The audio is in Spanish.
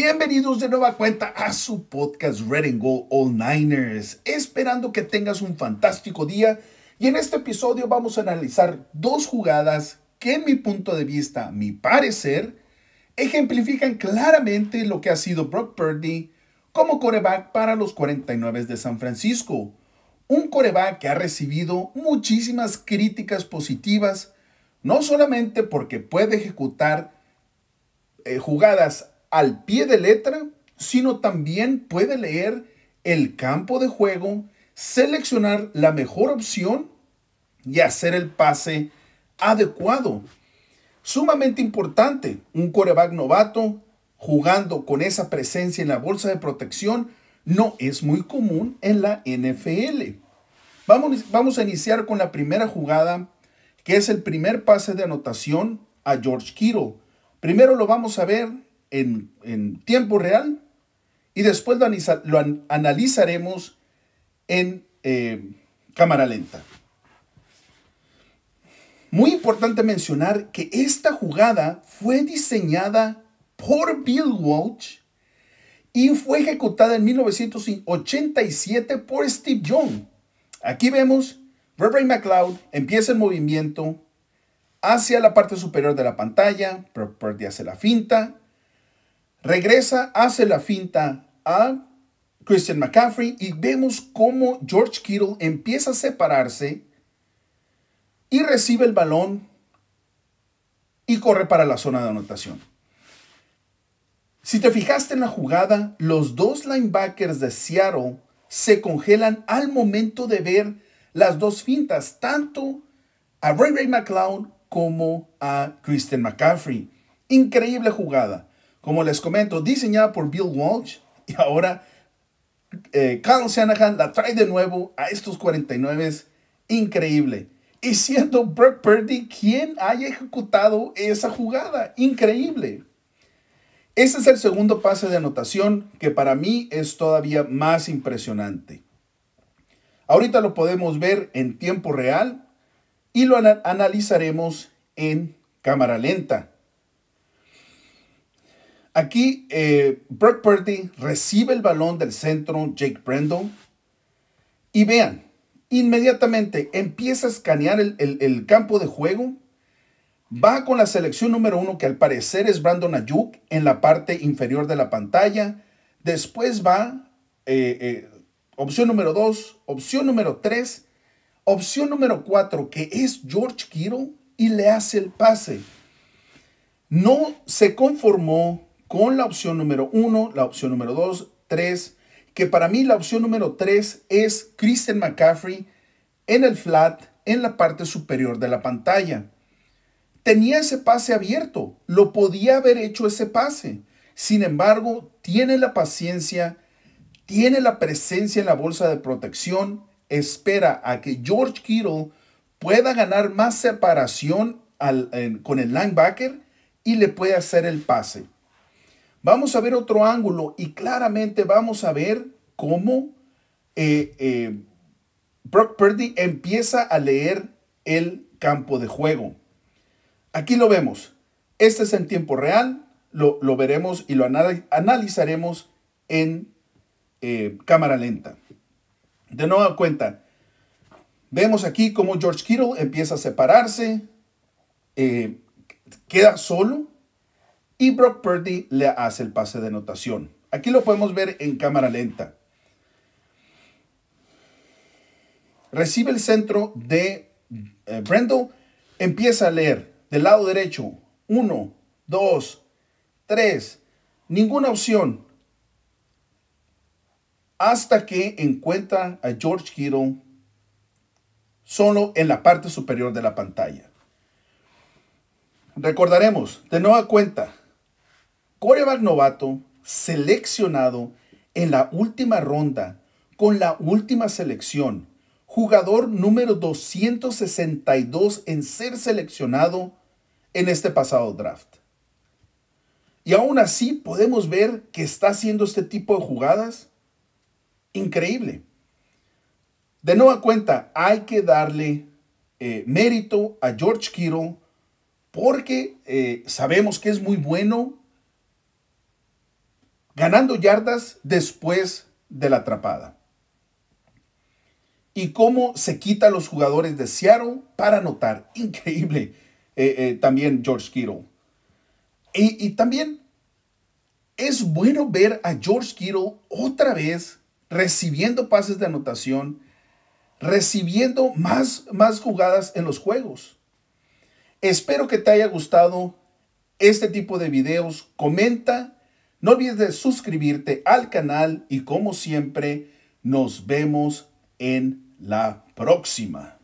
Bienvenidos de nueva cuenta a su podcast Red and Gold All Niners. Esperando que tengas un fantástico día. Y en este episodio vamos a analizar dos jugadas que en mi punto de vista, mi parecer, ejemplifican claramente lo que ha sido Brock Purdy como coreback para los 49 de San Francisco. Un coreback que ha recibido muchísimas críticas positivas, no solamente porque puede ejecutar eh, jugadas al pie de letra, sino también puede leer el campo de juego, seleccionar la mejor opción y hacer el pase adecuado. Sumamente importante, un coreback novato jugando con esa presencia en la bolsa de protección no es muy común en la NFL. Vamos, vamos a iniciar con la primera jugada, que es el primer pase de anotación a George Kittle. Primero lo vamos a ver en, tiempo real y después lo, analizaremos en eh, cámara lenta. Muy importante mencionar que esta jugada fue diseñada por Bill Walsh y fue ejecutada en 1987 por Steve Young. Aquí vemos Reverend McLeod empieza el movimiento hacia la parte superior de la pantalla, Property hace la finta, Regresa, hace la finta a Christian McCaffrey y vemos cómo George Kittle empieza a separarse y recibe el balón y corre para la zona de anotación. Si te fijaste en la jugada, los dos linebackers de Seattle se congelan al momento de ver las dos fintas, tanto a Ray Ray McLeod como a Christian McCaffrey. Increíble jugada como les comento, diseñada por Bill Walsh y ahora eh, Carl Shanahan la trae de nuevo a estos 49. Increíble. Y siendo Brock Purdy quien haya ejecutado esa jugada. Increíble. Ese es el segundo pase de anotación que para mí es todavía más impresionante. Ahorita lo podemos ver en tiempo real y lo analizaremos en cámara lenta. Aquí eh, Brock Purdy recibe el balón del centro Jake Brendel. Y vean, inmediatamente empieza a escanear el, campo de juego. Va con la selección número uno, que al parecer es Brandon Ayuk, en la parte inferior de la pantalla. Después va eh, eh, opción número dos, opción número tres, opción número cuatro, que es George Kiro, y le hace el pase. No se conformó con la opción número 1, la opción número 2, 3, que para mí la opción número 3 es Christian McCaffrey en el flat, en la parte superior de la pantalla. Tenía ese pase abierto, lo podía haber hecho ese pase. Sin embargo, tiene la paciencia, tiene la presencia en la bolsa de protección, espera a que George Kittle pueda ganar más separación con el linebacker y le puede hacer el pase vamos a ver otro ángulo y claramente vamos a ver cómo eh, eh, Brock Purdy empieza a leer el campo de juego. Aquí lo vemos. Este es en tiempo real. Lo, veremos y lo analizaremos en eh, cámara lenta. De nueva cuenta, vemos aquí cómo George Kittle empieza a separarse, queda solo y Brock Purdy le hace el pase de anotación. Aquí lo podemos ver en cámara lenta. Recibe el centro de eh, brendan. empieza a leer del lado derecho, 1, 2, 3, ninguna opción. Hasta que encuentra a George Kittle solo en la parte superior de la pantalla. Recordaremos, de nueva cuenta, coreback novato, seleccionado en la última ronda, con la última selección, jugador número 262 en ser seleccionado en este pasado draft. Y aún así podemos ver que está haciendo este tipo de jugadas. Increíble. De nueva cuenta, hay que darle eh, mérito a George Kiro porque eh, sabemos que es muy bueno ganando yardas después de la atrapada. Y cómo se quita a los jugadores de Seattle para anotar. Increíble. Eh, eh, también George Kittle. Y, también es bueno ver a George Kittle otra vez recibiendo pases de anotación, recibiendo más, más jugadas en los juegos. Espero que te haya gustado este tipo de videos. Comenta no olvides suscribirte al canal y como siempre, nos vemos en la próxima.